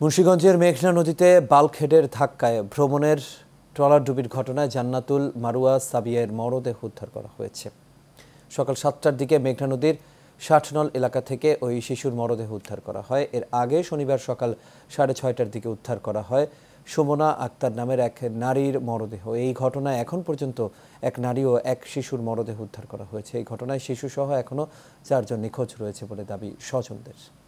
মুন্সীগঞ্জের মেঘনা নদীতে বালখেডের ধাক্কায় ভ্রমণের ট্রলার ডুবির ঘটনায় জান্নাতুল মারুয়া সাবিয়ের মরদেহ উদ্ধার করা হয়েছে সকাল সাতটার দিকে মেঘনা নদীর ষাটনল এলাকা থেকে ওই শিশুর মরদেহ উদ্ধার করা হয় এর আগে শনিবার সকাল সাড়ে ছয়টার দিকে উদ্ধার করা হয় সুমনা আক্তার নামের এক নারীর মরদেহ এই ঘটনায় এখন পর্যন্ত এক নারী ও এক শিশুর মরদেহ উদ্ধার করা হয়েছে এই ঘটনায় শিশুসহ এখনও চারজন নিখোঁজ রয়েছে বলে দাবি স্বজনদের